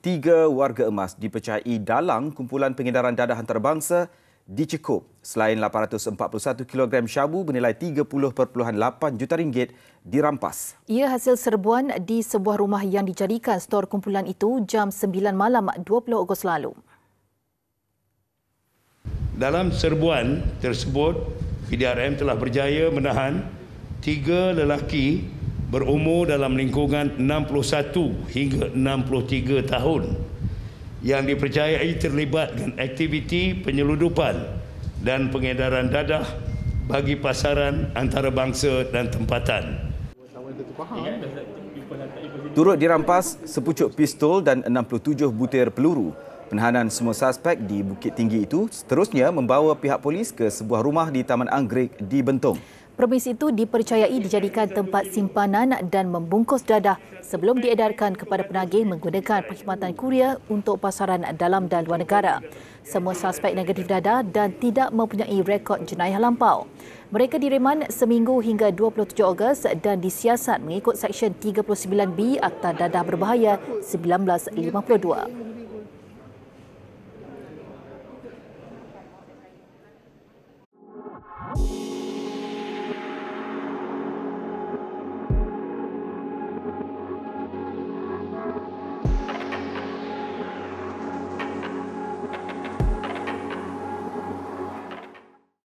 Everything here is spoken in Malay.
tiga warga emas dipercayai dalang kumpulan pengedaran dadah antarabangsa dicekup selain 841 kg syabu bernilai 30.8 juta ringgit dirampas. Ia hasil serbuan di sebuah rumah yang dijadikan stor kumpulan itu jam 9 malam 20 Ogos lalu. Dalam serbuan tersebut, PDRM telah berjaya menahan tiga lelaki berumur dalam lingkungan 61 hingga 63 tahun yang dipercayai terlibat dengan aktiviti penyeludupan dan pengedaran dadah bagi pasaran antarabangsa dan tempatan. Turut dirampas sepucuk pistol dan 67 butir peluru. Penahanan semua suspek di Bukit Tinggi itu seterusnya membawa pihak polis ke sebuah rumah di Taman Anggrek di Bentong. Permis itu dipercayai dijadikan tempat simpanan dan membungkus dadah sebelum diedarkan kepada penagih menggunakan perkhidmatan kuria untuk pasaran dalam dan luar negara. Semua suspek negatif dadah dan tidak mempunyai rekod jenayah lampau. Mereka direman seminggu hingga 27 Ogos dan disiasat mengikut Seksyen 39B Akta Dadah Berbahaya 1952.